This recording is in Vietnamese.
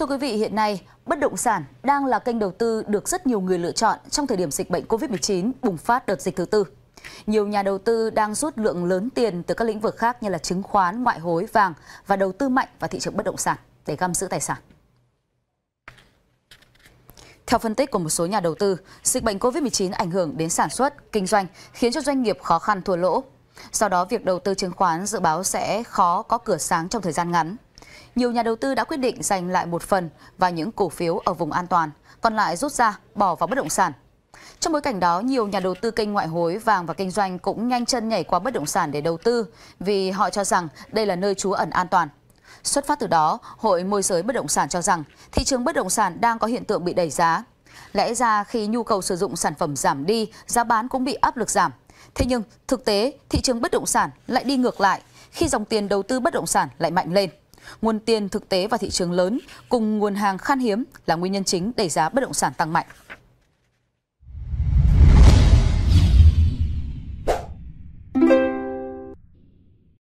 Thưa quý vị, hiện nay bất động sản đang là kênh đầu tư được rất nhiều người lựa chọn trong thời điểm dịch bệnh Covid-19 bùng phát đợt dịch thứ tư. Nhiều nhà đầu tư đang rút lượng lớn tiền từ các lĩnh vực khác như là chứng khoán, ngoại hối, vàng và đầu tư mạnh vào thị trường bất động sản để găm giữ tài sản. Theo phân tích của một số nhà đầu tư, dịch bệnh COVID-19 ảnh hưởng đến sản xuất, kinh doanh, khiến cho doanh nghiệp khó khăn thua lỗ. Sau đó, việc đầu tư chứng khoán dự báo sẽ khó có cửa sáng trong thời gian ngắn nhiều nhà đầu tư đã quyết định dành lại một phần và những cổ phiếu ở vùng an toàn, còn lại rút ra bỏ vào bất động sản. Trong bối cảnh đó, nhiều nhà đầu tư kênh ngoại hối, vàng và kinh doanh cũng nhanh chân nhảy qua bất động sản để đầu tư vì họ cho rằng đây là nơi trú ẩn an toàn. Xuất phát từ đó, Hội Môi giới Bất động sản cho rằng thị trường bất động sản đang có hiện tượng bị đẩy giá. Lẽ ra khi nhu cầu sử dụng sản phẩm giảm đi, giá bán cũng bị áp lực giảm. Thế nhưng, thực tế, thị trường bất động sản lại đi ngược lại khi dòng tiền đầu tư bất động sản lại mạnh lên nguồn tiền thực tế và thị trường lớn cùng nguồn hàng khan hiếm là nguyên nhân chính đẩy giá bất động sản tăng mạnh.